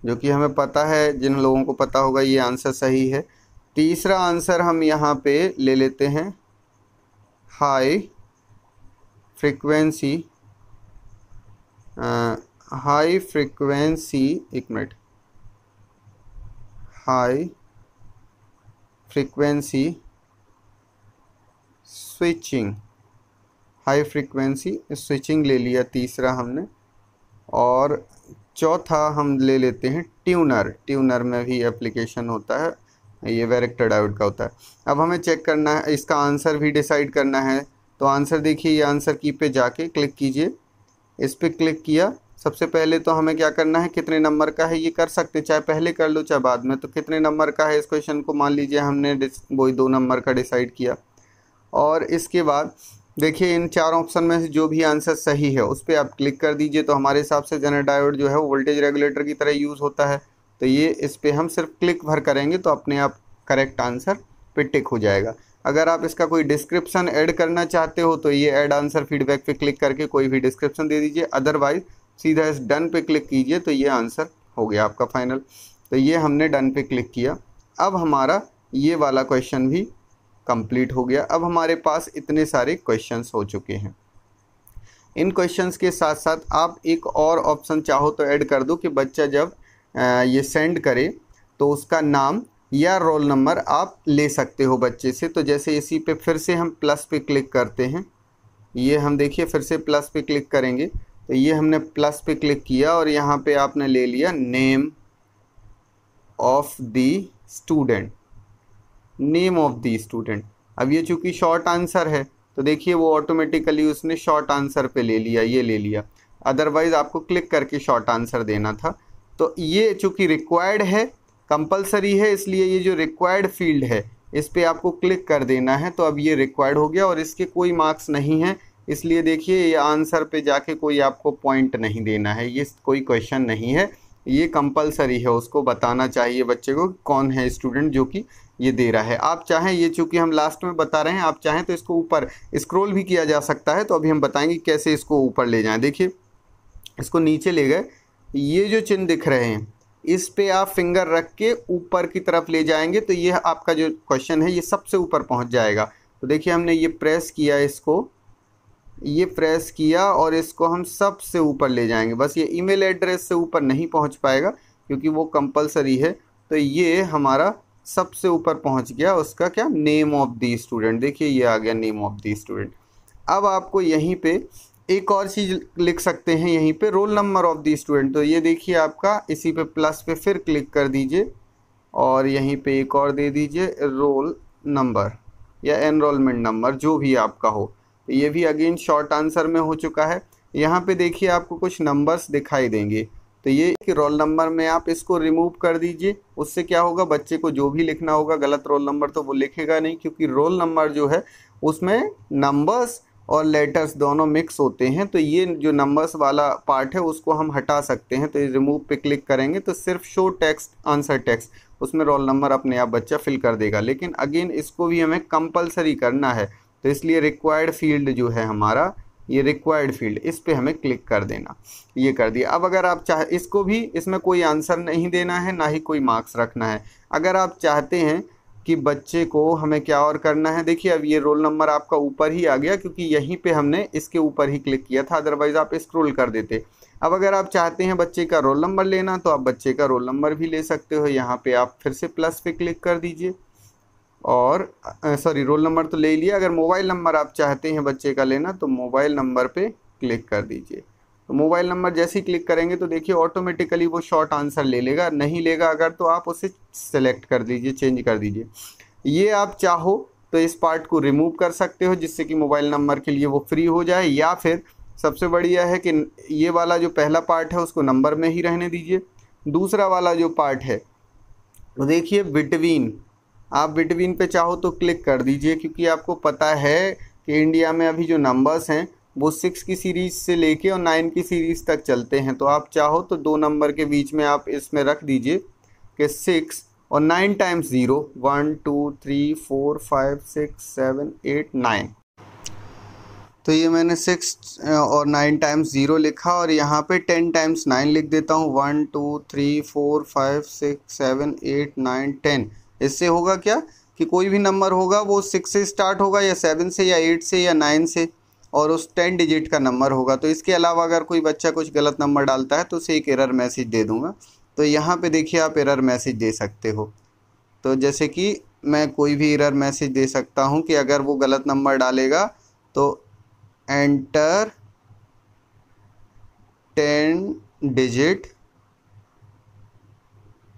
जो कि हमें पता है जिन लोगों को पता होगा ये आंसर सही है तीसरा आंसर हम यहाँ पे ले लेते हैं हाई फ्रिक्वेंसी हाई फ्रिक्वेंसी एक minute high frequency switching high frequency switching ले लिया तीसरा हमने और चौथा हम ले लेते हैं ट्यूनर ट्यूनर में भी एप्लीकेशन होता है ये वेरेक्टर आउट का होता है अब हमें चेक करना है इसका आंसर भी डिसाइड करना है तो आंसर देखिए ये आंसर की पे जाके क्लिक कीजिए इस पर क्लिक किया सबसे पहले तो हमें क्या करना है कितने नंबर का है ये कर सकते हैं चाहे पहले कर लो चाहे बाद में तो कितने नंबर का है इस क्वेश्चन को मान लीजिए हमने वही दो नंबर का डिसाइड किया और इसके बाद देखिए इन चार ऑप्शन में से जो भी आंसर सही है उस पर आप क्लिक कर दीजिए तो हमारे हिसाब से जनर डायोड जो है वो वोल्टेज रेगुलेटर की तरह यूज़ होता है तो ये इस पर हम सिर्फ क्लिक भर करेंगे तो अपने आप करेक्ट आंसर पे टिक हो जाएगा अगर आप इसका कोई डिस्क्रिप्शन ऐड करना चाहते हो तो ये ऐड आंसर फीडबैक पे क्लिक करके कोई भी डिस्क्रिप्शन दे दीजिए अदरवाइज़ सीधा इस डन पे क्लिक कीजिए तो ये आंसर हो गया आपका फाइनल तो ये हमने डन पे क्लिक किया अब हमारा ये वाला क्वेश्चन भी कंप्लीट हो गया अब हमारे पास इतने सारे क्वेश्चंस हो चुके हैं इन क्वेश्चंस के साथ साथ आप एक और ऑप्शन चाहो तो ऐड कर दो कि बच्चा जब ये सेंड करे तो उसका नाम या रोल नंबर आप ले सकते हो बच्चे से तो जैसे इसी पे फिर से हम प्लस पे क्लिक करते हैं ये हम देखिए फिर से प्लस पे क्लिक करेंगे तो ये हमने प्लस पे क्लिक किया और यहाँ पे आपने ले लिया name of the student name of the student अब ये चूंकि शॉर्ट आंसर है तो देखिए वो ऑटोमेटिकली उसने शॉर्ट आंसर पे ले लिया ये ले लिया अदरवाइज़ आपको क्लिक करके शॉर्ट आंसर देना था तो ये चूंकि रिक्वायर्ड है कंपलसरी है इसलिए ये जो रिक्वायर्ड फील्ड है इस पर आपको क्लिक कर देना है तो अब ये रिक्वायर्ड हो गया और इसके कोई मार्क्स नहीं हैं इसलिए देखिए ये आंसर पे जाके कोई आपको पॉइंट नहीं देना है ये कोई क्वेश्चन नहीं है ये कंपलसरी है उसको बताना चाहिए बच्चे को कौन है स्टूडेंट जो कि ये दे रहा है आप चाहें ये चूँकि हम लास्ट में बता रहे हैं आप चाहें तो इसको ऊपर स्क्रोल भी किया जा सकता है तो अभी हम बताएंगे कैसे इसको ऊपर ले जाएँ देखिए इसको नीचे ले गए ये जो चिन्ह दिख रहे हैं इस पे आप फिंगर रख के ऊपर की तरफ ले जाएंगे तो ये आपका जो क्वेश्चन है ये सबसे ऊपर पहुंच जाएगा तो देखिए हमने ये प्रेस किया इसको ये प्रेस किया और इसको हम सब से ऊपर ले जाएंगे बस ये ईमेल एड्रेस से ऊपर नहीं पहुंच पाएगा क्योंकि वो कंपलसरी है तो ये हमारा सबसे ऊपर पहुंच गया उसका क्या नेम ऑफ़ दी स्टूडेंट देखिए ये आ गया नेम ऑफ़ दी स्टूडेंट अब आपको यहीं पे एक और चीज़ लिख सकते हैं यहीं पे roll number of the student तो ये देखिए आपका इसी पे प्लस पे फिर क्लिक कर दीजिए और यहीं पे एक और दे दीजिए रोल नंबर या एनरोलमेंट नंबर जो भी आपका हो ये भी अगेन शॉर्ट आंसर में हो चुका है यहाँ पे देखिए आपको कुछ नंबर्स दिखाई देंगे तो ये कि रोल नंबर में आप इसको रिमूव कर दीजिए उससे क्या होगा बच्चे को जो भी लिखना होगा गलत रोल नंबर तो वो लिखेगा नहीं क्योंकि रोल नंबर जो है उसमें नंबर्स और लेटर्स दोनों मिक्स होते हैं तो ये जो नंबर्स वाला पार्ट है उसको हम हटा सकते हैं तो ये रिमूव पे क्लिक करेंगे तो सिर्फ शो टेक्स्ट आंसर टेक्स्ट उसमें रोल नंबर अपने आप बच्चा फिल कर देगा लेकिन अगेन इसको भी हमें कंपलसरी करना है तो इसलिए रिक्वायर्ड फील्ड जो है हमारा ये रिक्वायर्ड फील्ड इस पर हमें क्लिक कर देना ये कर दिया अब अगर आप चाह इसको भी इसमें कोई आंसर नहीं देना है ना ही कोई मार्क्स रखना है अगर आप चाहते हैं कि बच्चे को हमें क्या और करना है देखिए अब ये रोल नंबर आपका ऊपर ही आ गया क्योंकि यहीं पे हमने इसके ऊपर ही क्लिक किया था अदरवाइज़ आप स्क्रोल कर देते अब अगर आप चाहते हैं बच्चे का रोल नंबर लेना तो आप बच्चे का रोल नंबर भी ले सकते हो यहाँ पे आप फिर से प्लस पे क्लिक कर दीजिए और सॉरी रोल नंबर तो ले लिया अगर मोबाइल नंबर आप चाहते हैं बच्चे का लेना तो मोबाइल नंबर पे क्लिक कर दीजिए तो मोबाइल नंबर जैसे ही क्लिक करेंगे तो देखिए ऑटोमेटिकली वो शॉर्ट आंसर ले लेगा नहीं लेगा अगर तो आप उसे सेलेक्ट कर दीजिए चेंज कर दीजिए ये आप चाहो तो इस पार्ट को रिमूव कर सकते हो जिससे कि मोबाइल नंबर के लिए वो फ्री हो जाए या फिर सबसे बढ़िया है कि ये वाला जो पहला पार्ट है उसको नंबर में ही रहने दीजिए दूसरा वाला जो पार्ट है तो देखिए बिटवीन आप बिटवीन पे चाहो तो क्लिक कर दीजिए क्योंकि आपको पता है कि इंडिया में अभी जो नंबर्स हैं वो सिक्स की सीरीज़ से लेके और नाइन की सीरीज़ तक चलते हैं तो आप चाहो तो दो नंबर के बीच में आप इसमें रख दीजिए कि सिक्स और nine times zero one two three four five six seven eight nine तो ये मैंने सिक्स और नाइन टाइम्स ज़ीरो लिखा और यहाँ पे टेन टाइम्स नाइन लिख देता हूँ one two three four five six seven eight nine ten इससे होगा क्या कि कोई भी नंबर होगा वो सिक्स से स्टार्ट होगा या सेवन से या एट से या नाइन से और उस टेन डिजिट का नंबर होगा तो इसके अलावा अगर कोई बच्चा कुछ गलत नंबर डालता है तो उसे एक एरर मैसेज दे दूंगा तो यहाँ पे देखिए आप एरर मैसेज दे सकते हो तो जैसे कि मैं कोई भी एरर मैसेज दे सकता हूँ कि अगर वो गलत नंबर डालेगा तो enter ten digit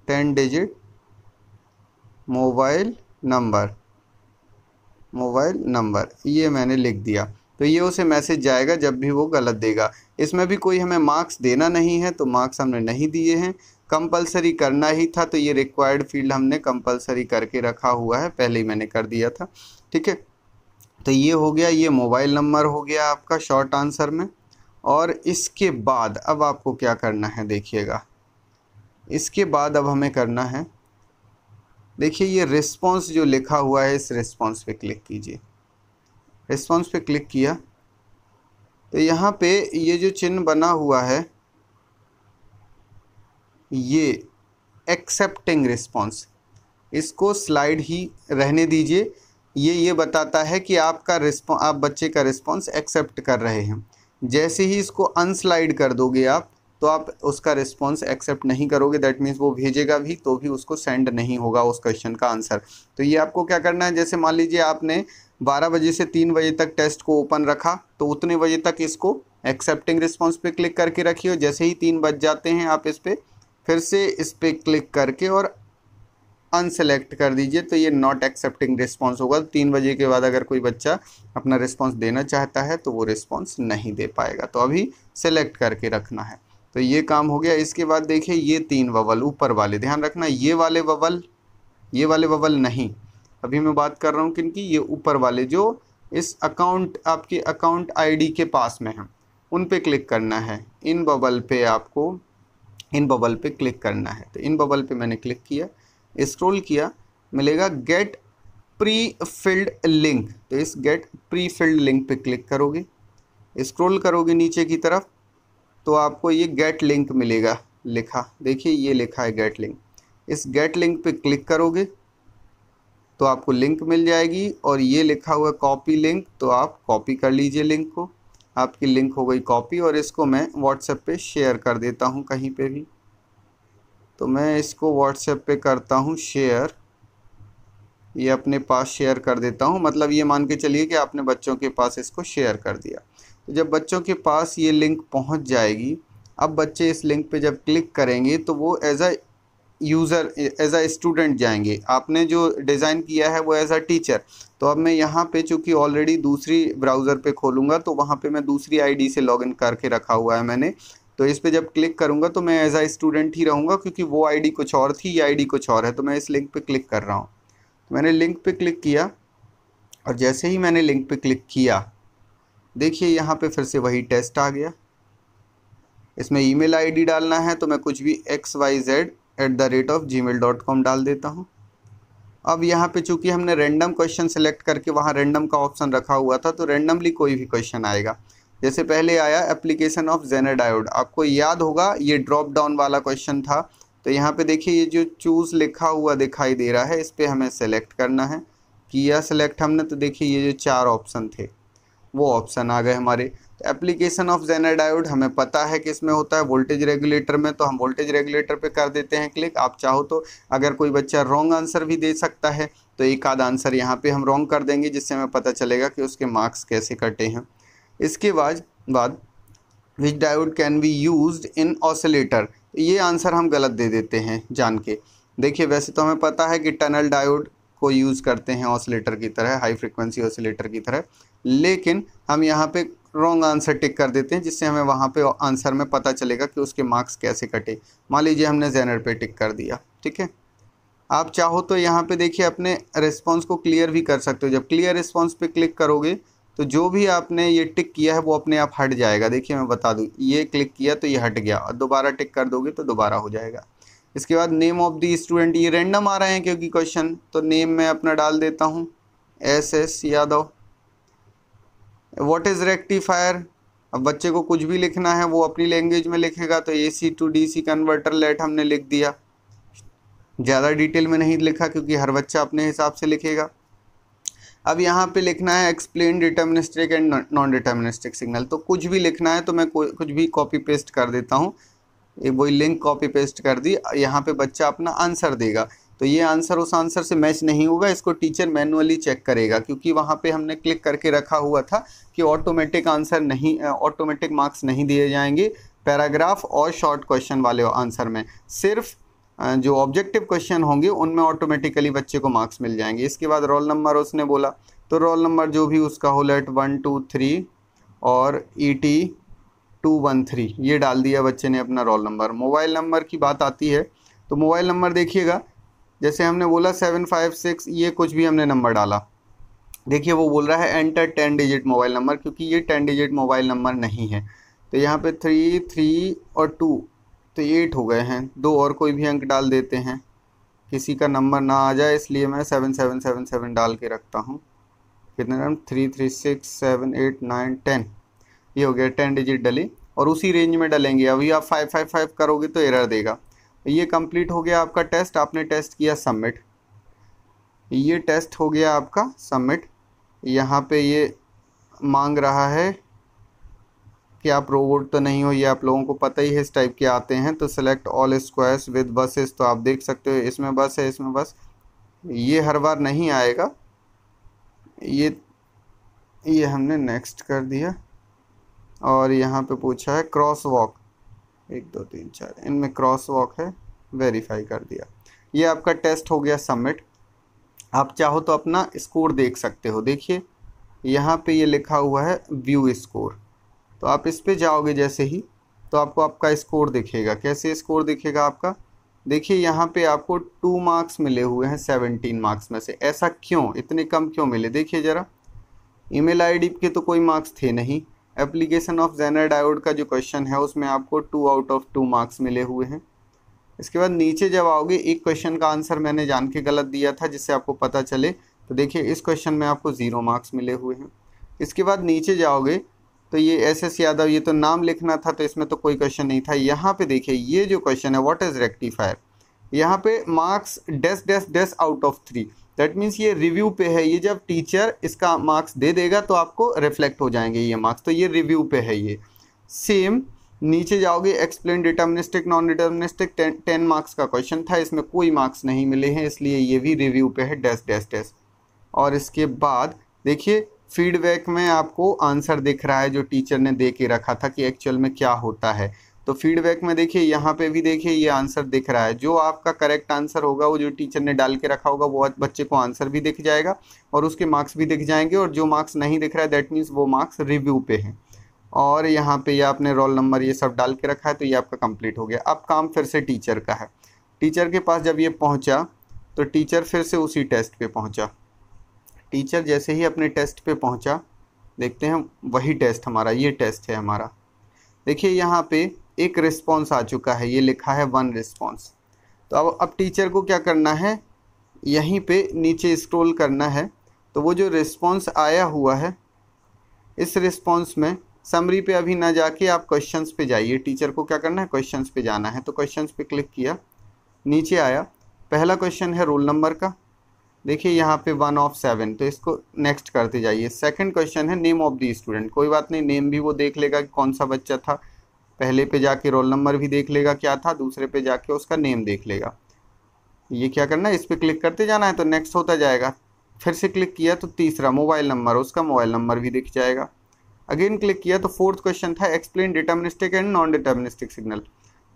ten digit mobile number mobile number ये मैंने लिख दिया तो ये उसे मैसेज जाएगा जब भी वो गलत देगा इसमें भी कोई हमें मार्क्स देना नहीं है तो मार्क्स हमने नहीं दिए हैं कंपलसरी करना ही था तो ये रिक्वायर्ड फील्ड हमने कंपलसरी करके रखा हुआ है पहले ही मैंने कर दिया था ठीक है तो ये हो गया ये मोबाइल नंबर हो गया आपका शॉर्ट आंसर में और इसके बाद अब आपको क्या करना है देखिएगा इसके बाद अब हमें करना है देखिए ये रिस्पॉन्स जो लिखा हुआ है इस रिस्पॉन्स पे क्लिक कीजिए रिस्पॉन्स पे क्लिक किया तो यहाँ पे ये जो चिन्ह बना हुआ है ये एक्सेप्टिंग रिस्पॉन्स इसको स्लाइड ही रहने दीजिए ये ये बताता है कि आपका रिस्पॉन्स आप बच्चे का रिस्पॉन्स एक्सेप्ट कर रहे हैं जैसे ही इसको अनस्लाइड कर दोगे आप तो आप उसका रिस्पॉन्स एक्सेप्ट नहीं करोगे दैट मीन्स वो भेजेगा भी तो भी उसको सेंड नहीं होगा उस क्वेश्चन का आंसर तो ये आपको क्या करना है जैसे मान लीजिए आपने 12 बजे से 3 बजे तक टेस्ट को ओपन रखा तो उतने बजे तक इसको एक्सेप्टिंग रिस्पॉन्स पे क्लिक करके रखिए जैसे ही तीन बज जाते हैं आप इस पर फिर से इस पर क्लिक करके और अनसेलेक्ट कर दीजिए तो ये नॉट एक्सेप्टिंग रिस्पॉन्स होगा तो तीन बजे के बाद अगर कोई बच्चा अपना रिस्पॉन्स देना चाहता है तो वो रिस्पॉन्स नहीं दे पाएगा तो अभी सेलेक्ट करके रखना है तो ये काम हो गया इसके बाद देखिए ये तीन ववल ऊपर वाले ध्यान रखना ये वाले ववल ये वाले ववल नहीं अभी मैं बात कर रहा हूँ किनकी ये ऊपर वाले जो इस अकाउंट आपके अकाउंट आईडी के पास में हैं उन पे क्लिक करना है इन बबल पे आपको इन बबल पे क्लिक करना है तो इन बबल पे मैंने क्लिक किया स्क्रॉल किया मिलेगा गेट प्री फिल्ड लिंक तो इस गेट प्री फिल्ड लिंक पे क्लिक करोगे स्क्रॉल करोगे नीचे की तरफ तो आपको ये गेट लिंक मिलेगा लिखा देखिए ये लिखा है गेट लिंक इस गेट लिंक पे क्लिक करोगे तो आपको लिंक मिल जाएगी और ये लिखा हुआ कॉपी लिंक तो आप कॉपी कर लीजिए लिंक को आपकी लिंक हो गई कॉपी और इसको मैं व्हाट्सएप पे शेयर कर देता हूँ कहीं पे भी तो मैं इसको व्हाट्सएप पे करता हूँ शेयर ये अपने पास शेयर कर देता हूँ मतलब ये मान के चलिए कि आपने बच्चों के पास इसको शेयर कर दिया तो जब बच्चों के पास ये लिंक पहुंच जाएगी अब बच्चे इस लिंक पे जब क्लिक करेंगे तो वो as a user as a student जाएंगे आपने जो डिज़ाइन किया है वो एज़ अ टीचर तो अब मैं यहाँ पे चूँकि ऑलरेडी दूसरी ब्राउज़र पे खोलूँगा तो वहाँ पे मैं दूसरी आईडी से लॉगिन करके रखा हुआ है मैंने तो इस पर जब क्लिक करूँगा तो मैं एज आ स्टूडेंट ही रहूँगा क्योंकि वो आईडी कुछ और थी ये आईडी कुछ और है तो मैं इस लिंक पर क्लिक कर रहा हूँ तो मैंने लिंक पर क्लिक किया और जैसे ही मैंने लिंक पर क्लिक किया देखिए यहाँ पे फिर से वही टेस्ट आ गया इसमें ईमेल आईडी डालना है तो मैं कुछ भी X Y Z at the rate of Gmail dot com डाल देता हूँ अब यहाँ पे चूंकि हमने रैंडम क्वेश्चन सेलेक्ट करके वहाँ रैंडम का ऑप्शन रखा हुआ था तो रैंडमली कोई भी क्वेश्चन आएगा जैसे पहले आया एप्लीकेशन ऑफ जेनर डायोड आपको याद होगा ये ड्रॉप डाउन वाला क्वेश्चन था तो यहाँ पे देखिए ये जो चूज़ लिखा हुआ दिखाई दे रहा है इस पर हमें सेलेक्ट करना है किया सेलेक्ट हमने तो देखिए ये जो चार ऑप्शन थे वो ऑप्शन आ गए हमारे तो एप्लीकेशन ऑफ जेनर डायोड हमें पता है कि इसमें होता है वोल्टेज रेगुलेटर में तो हम वोल्टेज रेगुलेटर पे कर देते हैं क्लिक आप चाहो तो अगर कोई बच्चा रॉन्ग आंसर भी दे सकता है तो एक आध आंसर यहाँ पे हम रॉन्ग कर देंगे जिससे हमें पता चलेगा कि उसके मार्क्स कैसे कटे हैं इसके बाद बाद which diode can be use in oscillator ये आंसर हम गलत दे देते हैं जान के देखिए वैसे तो हमें पता है कि टनल डायोड को यूज़ करते हैं ऑसिलेटर की तरह हाई फ्रिक्वेंसी ऑसिलेटर की तरह लेकिन हम यहाँ पे रॉन्ग आंसर टिक कर देते हैं जिससे हमें वहाँ पे आंसर में पता चलेगा कि उसके मार्क्स कैसे कटे मान लीजिए हमने जैनर पे टिक कर दिया ठीक है आप चाहो तो यहाँ पे देखिए अपने रिस्पॉन्स को क्लियर भी कर सकते हो जब क्लियर रिस्पॉन्स पे क्लिक करोगे तो जो भी आपने ये टिक किया है वो अपने आप हट जाएगा देखिए मैं बता दूँ ये क्लिक किया तो ये हट गया और दोबारा टिक कर दोगे तो दोबारा हो जाएगा इसके बाद नेम ऑफ द स्टूडेंट ये रैंडम आ रहे हैं क्योंकि क्वेश्चन तो नेम मैं अपना डाल देता हूँ S S Yadav what is rectifier अब बच्चे को कुछ भी लिखना है वो अपनी लैंग्वेज में लिखेगा तो A C to D C converter late हमने लिख दिया ज़्यादा डिटेल में नहीं लिखा क्योंकि हर बच्चा अपने हिसाब से लिखेगा अब यहाँ पे लिखना है explain deterministic and non deterministic signal तो कुछ भी लिखना है तो मैं कुछ भी कॉपी पेस्ट कर देता हूँ ये वही लिंक कॉपी पेस्ट कर दी यहाँ पे बच्चा अपना आंसर देगा तो ये आंसर उस आंसर से मैच नहीं होगा इसको टीचर मैनुअली चेक करेगा क्योंकि वहाँ पे हमने क्लिक करके रखा हुआ था कि ऑटोमेटिक आंसर नहीं ऑटोमेटिक मार्क्स नहीं दिए जाएंगे पैराग्राफ और शॉर्ट क्वेश्चन वाले आंसर में सिर्फ जो ऑब्जेक्टिव क्वेश्चन होंगे उनमें ऑटोमेटिकली बच्चे को मार्क्स मिल जाएंगे इसके बाद रोल नंबर उसने बोला तो रोल नंबर जो भी उसका हो लेट वन टू थ्री और E e T two one three ये डाल दिया बच्चे ने अपना रोल नंबर मोबाइल नंबर की बात आती है तो मोबाइल नंबर देखिएगा जैसे हमने बोला सेवन फाइव सिक्स ये कुछ भी हमने नंबर डाला देखिए वो बोल रहा है enter ten digit mobile number क्योंकि ये टेन डिजिट मोबाइल नंबर नहीं है तो यहाँ पे थ्री थ्री और टू तो एट हो गए हैं दो और कोई भी अंक डाल देते हैं किसी का नंबर ना आ जाए इसलिए मैं सेवन सेवन सेवन सेवन डाल के रखता हूँ कितने नाम three three six seven eight nine ten ये हो गया टेन डिजिट डली और उसी रेंज में डलेंगे अभी आप फाइव फाइव फाइव करोगे तो एरर देगा ये कंप्लीट हो गया आपका टेस्ट आपने टेस्ट किया सबमिट ये टेस्ट हो गया आपका सबमिट यहाँ पे ये मांग रहा है कि आप रोबोट तो नहीं हो ये आप लोगों को पता ही है इस टाइप के आते हैं तो select all squares with buses तो आप देख सकते हो इसमें बस है इसमें बस ये हर बार नहीं आएगा ये ये हमने नेक्स्ट कर दिया और यहाँ पे पूछा है क्रॉस वॉक एक दो तीन चार इनमें क्रॉस वॉक है वेरीफाई कर दिया ये आपका टेस्ट हो गया सबमिट आप चाहो तो अपना स्कोर देख सकते हो देखिए यहाँ पे ये लिखा हुआ है व्यू स्कोर तो आप इस पर जाओगे जैसे ही तो आपको आपका स्कोर दिखेगा कैसे स्कोर दिखेगा आपका देखिए यहाँ पे आपको टू मार्क्स मिले हुए हैं सेवनटीन मार्क्स में से ऐसा क्यों इतने कम क्यों मिले देखिए ज़रा ईमेल आईडी के तो कोई मार्क्स थे नहीं एप्लीकेशन ऑफ जेनर डायोड का जो क्वेश्चन है उसमें आपको two out of two marks मिले हुए हैं इसके बाद नीचे जब आओगे एक क्वेश्चन का आंसर मैंने जान के गलत दिया था जिससे आपको पता चले तो देखिए इस क्वेश्चन में आपको ज़ीरो मार्क्स मिले हुए हैं इसके बाद नीचे जाओगे तो ये एस एस यादव ये तो नाम लिखना था तो इसमें तो कोई क्वेश्चन नहीं था यहाँ पे देखिए ये जो क्वेश्चन है व्हाट इज़ रेक्टिफायर यहाँ पे marks dash dash dash out of three that means ये रिव्यू पे है ये जब टीचर इसका मार्क्स दे देगा तो आपको रिफ्लेक्ट हो जाएंगे ये मार्क्स तो ये रिव्यू पे है ये सेम नीचे जाओगे explain deterministic non deterministic ten marks का क्वेश्चन था इसमें कोई मार्क्स नहीं मिले हैं इसलिए ये भी रिव्यू पे है डेस्क डेस्क डेस्क और इसके बाद देखिए फीडबैक में आपको आंसर दिख रहा है जो टीचर ने दे के रखा था कि एक्चुअल में क्या होता है तो फीडबैक में देखिए यहाँ पे भी देखिए ये आंसर दिख रहा है जो आपका करेक्ट आंसर होगा वो जो टीचर ने डाल के रखा होगा वो बच्चे को आंसर भी दिख जाएगा और उसके मार्क्स भी दिख जाएंगे और जो मार्क्स नहीं दिख रहा है दैट मीन्स वो मार्क्स रिव्यू पे हैं और यहाँ पे ये आपने रोल नंबर ये सब डाल के रखा है तो ये आपका कंप्लीट हो गया अब काम फिर से टीचर का है टीचर के पास जब ये पहुँचा तो टीचर फिर से उसी टेस्ट पर पहुँचा टीचर जैसे ही अपने टेस्ट पर पहुँचा देखते हैं वही टेस्ट हमारा ये टेस्ट है हमारा देखिए यहाँ पे एक रिस्पॉन्स आ चुका है ये लिखा है वन रिस्पॉन्स तो अब अब टीचर को क्या करना है यहीं पे नीचे स्क्रॉल करना है तो वो जो रिस्पॉन्स आया हुआ है इस रिस्पॉन्स में समरी पे अभी ना जाके आप क्वेश्चंस पे जाइए टीचर को क्या करना है क्वेश्चंस पे जाना है तो क्वेश्चंस पे क्लिक किया नीचे आया पहला क्वेश्चन है रोल नंबर का देखिए यहाँ पे वन ऑफ सेवन तो इसको नेक्स्ट करते जाइए सेकंड क्वेश्चन है नेम ऑफ द स्टूडेंट कोई बात नहीं नेम भी वो देख लेगा कि कौन सा बच्चा था पहले पे जाके रोल नंबर भी देख लेगा क्या था दूसरे पे जाके उसका नेम देख लेगा ये क्या करना है इस पर क्लिक करते जाना है तो नेक्स्ट होता जाएगा फिर से क्लिक किया तो तीसरा मोबाइल नंबर उसका मोबाइल नंबर भी दिख जाएगा अगेन क्लिक किया तो फोर्थ क्वेश्चन था explain deterministic and non deterministic signal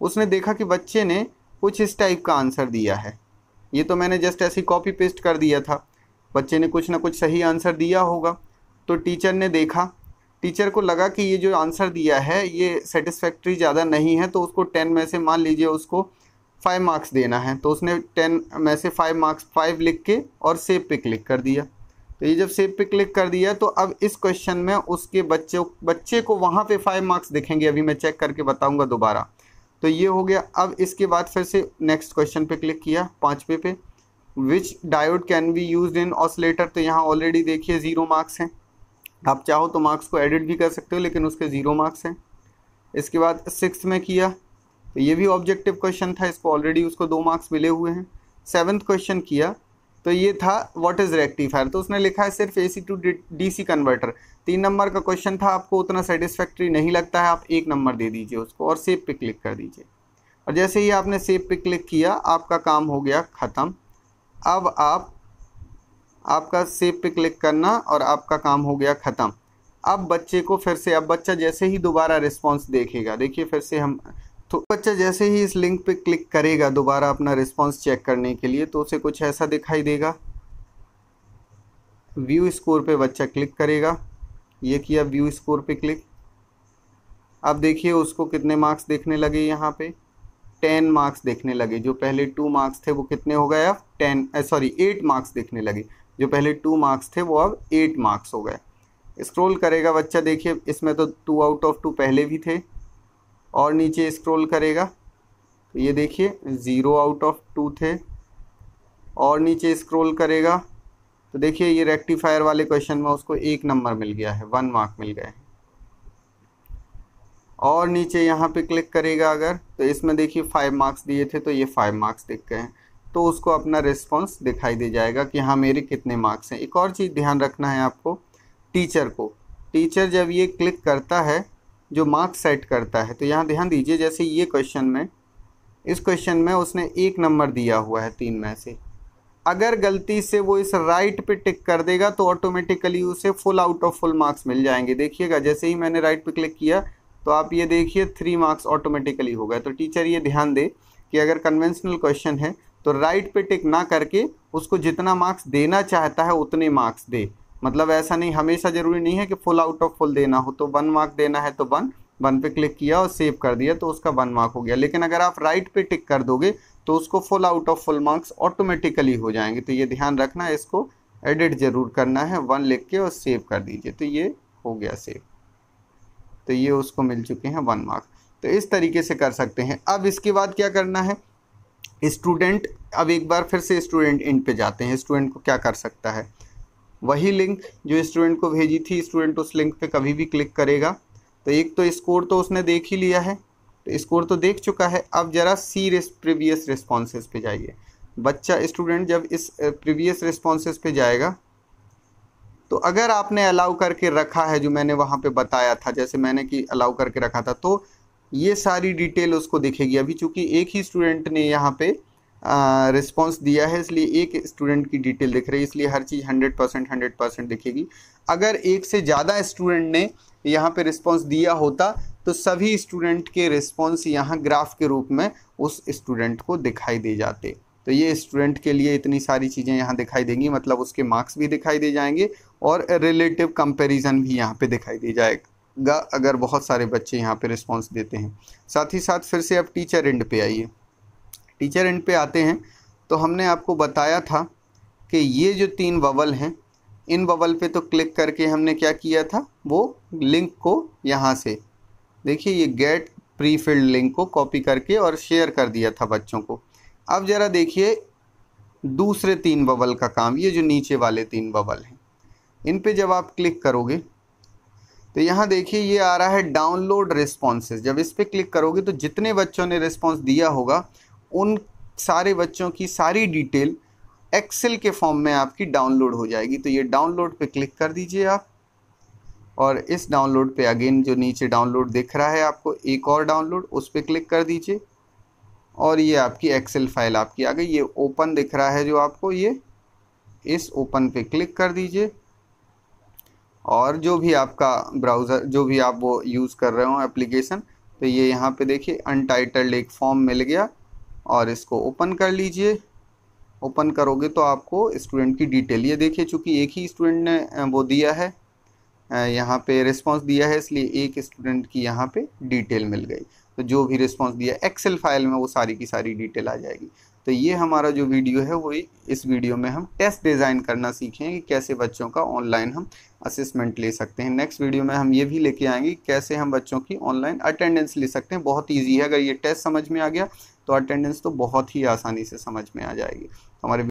उसने देखा कि बच्चे ने कुछ इस टाइप का आंसर दिया है ये तो मैंने जस्ट ऐसे कॉपी पेस्ट कर दिया था बच्चे ने कुछ ना कुछ सही आंसर दिया होगा तो टीचर ने देखा टीचर को लगा कि ये जो आंसर दिया है ये सेटिस्फैक्ट्री ज़्यादा नहीं है तो उसको टेन में से मान लीजिए उसको फाइव मार्क्स देना है तो उसने टेन में से फाइव मार्क्स फाइव लिख के और सेव पे क्लिक कर दिया तो ये जब सेव पे क्लिक कर दिया तो अब इस क्वेश्चन में उसके बच्चों बच्चे को वहाँ पे फाइव मार्क्स दिखेंगे अभी मैं चेक करके बताऊँगा दोबारा तो ये हो गया अब इसके बाद फिर से नेक्स्ट क्वेश्चन पे क्लिक किया पाँचवें पे which diode can be use in oscillator तो यहाँ ऑलरेडी देखिए ज़ीरो मार्क्स हैं आप चाहो तो मार्क्स को एडिट भी कर सकते हो लेकिन उसके ज़ीरो मार्क्स हैं इसके बाद सिक्स में किया तो ये भी ऑब्जेक्टिव क्वेश्चन था इसको ऑलरेडी उसको दो मार्क्स मिले हुए हैं सेवन्थ क्वेश्चन किया तो ये था व्हाट इज़ रेक्टिफायर तो उसने लिखा है सिर्फ A C to D C converter तीन नंबर का क्वेश्चन था आपको उतना सेटिस्फैक्ट्री नहीं लगता है आप एक नंबर दे दीजिए उसको और सेव पे क्लिक कर दीजिए और जैसे ही आपने सेव पे क्लिक किया आपका काम हो गया ख़त्म अब आप आपका सेव पे क्लिक करना और आपका काम हो गया ख़त्म अब बच्चे को फिर से अब बच्चा जैसे ही दोबारा रिस्पॉन्स देखेगा देखिए फिर से हम तो बच्चा जैसे ही इस लिंक पे क्लिक करेगा दोबारा अपना रिस्पॉन्स चेक करने के लिए तो उसे कुछ ऐसा दिखाई देगा व्यू स्कोर पे बच्चा क्लिक करेगा ये किया व्यू स्कोर पे क्लिक अब देखिए उसको कितने मार्क्स देखने लगे यहाँ पे टेन मार्क्स देखने लगे जो पहले टू मार्क्स थे वो कितने हो गए अब टेन सॉरी एट मार्क्स देखने लगे जो पहले टू मार्क्स थे वो अब एट मार्क्स हो गए स्क्रॉल करेगा बच्चा देखिए इसमें तो टू आउट ऑफ टू पहले भी थे और नीचे स्क्रॉल करेगा तो ये देखिए ज़ीरो आउट ऑफ टू थे और नीचे स्क्रॉल करेगा तो देखिए ये रेक्टिफायर वाले क्वेश्चन में उसको एक नंबर मिल गया है वन मार्क मिल गए और नीचे यहाँ पे क्लिक करेगा अगर तो इसमें देखिए फाइव मार्क्स दिए थे तो ये फाइव मार्क्स दिख गए हैं तो उसको अपना रिस्पॉन्स दिखाई दे जाएगा कि हाँ मेरे कितने मार्क्स हैं एक और चीज़ ध्यान रखना है आपको टीचर को टीचर जब ये क्लिक करता है जो मार्क्स सेट करता है तो यहाँ ध्यान दीजिए जैसे ये क्वेश्चन में इस क्वेश्चन में उसने एक नंबर दिया हुआ है तीन में से अगर गलती से वो इस राइट पे टिक कर देगा तो ऑटोमेटिकली उसे full out of full marks मिल जाएंगे देखिएगा जैसे ही मैंने राइट पे क्लिक किया तो आप ये देखिए थ्री मार्क्स ऑटोमेटिकली हो गए तो टीचर ये ध्यान दे कि अगर कन्वेंशनल क्वेश्चन है तो राइट पे टिक ना करके उसको जितना मार्क्स देना चाहता है उतने मार्क्स दे मतलब ऐसा नहीं हमेशा ज़रूरी नहीं है कि फुल आउट ऑफ फुल देना हो तो वन मार्क देना है तो वन वन पे क्लिक किया और सेव कर दिया तो उसका वन मार्क हो गया लेकिन अगर आप राइट पे टिक कर दोगे तो उसको full out of full marks automatically हो जाएंगे तो ये ध्यान रखना इसको एडिट ज़रूर करना है वन लिख के और सेव कर दीजिए तो ये हो गया सेव तो ये उसको मिल चुके हैं वन मार्क तो इस तरीके से कर सकते हैं अब इसके बाद क्या करना है स्टूडेंट अब एक बार फिर से स्टूडेंट इंड पे जाते हैं स्टूडेंट को क्या कर सकता है वही लिंक जो स्टूडेंट को भेजी थी स्टूडेंट उस लिंक पे कभी भी क्लिक करेगा तो एक तो स्कोर तो उसने देख ही लिया है तो स्कोर तो देख चुका है अब ज़रा सी प्रीवियस रिस्पॉन्सेज पे जाइए बच्चा स्टूडेंट जब इस प्रीवियस रिस्पॉन्सेज पे जाएगा तो अगर आपने अलाउ करके रखा है जो मैंने वहाँ पे बताया था जैसे मैंने कि अलाउ करके रखा था तो ये सारी डिटेल उसको दिखेगी अभी चूंकि एक ही स्टूडेंट ने यहाँ पे रिस्पॉन्स दिया है इसलिए एक स्टूडेंट की डिटेल दिख रही है इसलिए हर चीज़ हंड्रेड परसेंट हंड्रेड परसेंट दिखेगी अगर एक से ज़्यादा स्टूडेंट ने यहाँ पे रिस्पॉन्स दिया होता तो सभी स्टूडेंट के रिस्पॉन्स यहाँ ग्राफ के रूप में उस स्टूडेंट को दिखाई दे जाते तो ये स्टूडेंट के लिए इतनी सारी चीज़ें यहाँ दिखाई देंगी मतलब उसके मार्क्स भी दिखाई दे जाएंगे और रिलेटिव कंपेरिजन भी यहाँ पे दिखाई दे जाएगा गा अगर बहुत सारे बच्चे यहाँ पे रिस्पांस देते हैं साथ ही साथ फिर से अब टीचर एंड पे आइए टीचर एंड पे आते हैं तो हमने आपको बताया था कि ये जो तीन बबल हैं इन बबल पे तो क्लिक करके हमने क्या किया था वो लिंक को यहाँ से देखिए ये गेट प्री फिल्ड लिंक को कॉपी करके और शेयर कर दिया था बच्चों को अब ज़रा देखिए दूसरे तीन बबल का काम ये जो नीचे वाले तीन बबल हैं इन पे जब आप क्लिक करोगे तो यहाँ देखिए ये आ रहा है डाउनलोड रिस्पॉन्सेज जब इस पर क्लिक करोगे तो जितने बच्चों ने रिस्पॉन्स दिया होगा उन सारे बच्चों की सारी डिटेल एक्सेल के फॉर्म में आपकी डाउनलोड हो जाएगी तो ये डाउनलोड पे क्लिक कर दीजिए आप और इस डाउनलोड पे अगेन जो नीचे डाउनलोड दिख रहा है आपको एक और डाउनलोड उस पर क्लिक कर दीजिए और ये आपकी एक्सेल फाइल आपकी आ गई ये ओपन दिख रहा है जो आपको ये इस ओपन पे क्लिक कर दीजिए और जो भी आपका ब्राउज़र जो भी आप वो यूज़ कर रहे हो एप्लीकेशन तो ये यहाँ पे देखिए अनटाइटल्ड एक फॉर्म मिल गया और इसको ओपन कर लीजिए ओपन करोगे तो आपको स्टूडेंट की डिटेल ये देखिए चूँकि एक ही स्टूडेंट ने वो दिया है यहाँ पे रिस्पांस दिया है इसलिए एक स्टूडेंट की यहाँ पे डिटेल मिल गई तो जो भी रिस्पांस दिया एक्सेल फाइल में वो सारी की सारी डिटेल आ जाएगी तो ये हमारा जो वीडियो है वही इस वीडियो में हम टेस्ट डिज़ाइन करना सीखेंगे कैसे बच्चों का ऑनलाइन हम असेसमेंट ले सकते हैं नेक्स्ट वीडियो में हम ये भी लेके आएंगे कैसे हम बच्चों की ऑनलाइन अटेंडेंस ले सकते हैं बहुत ईजी है अगर ये टेस्ट समझ में आ गया तो अटेंडेंस तो बहुत ही आसानी से समझ में आ जाएगी तो हमारे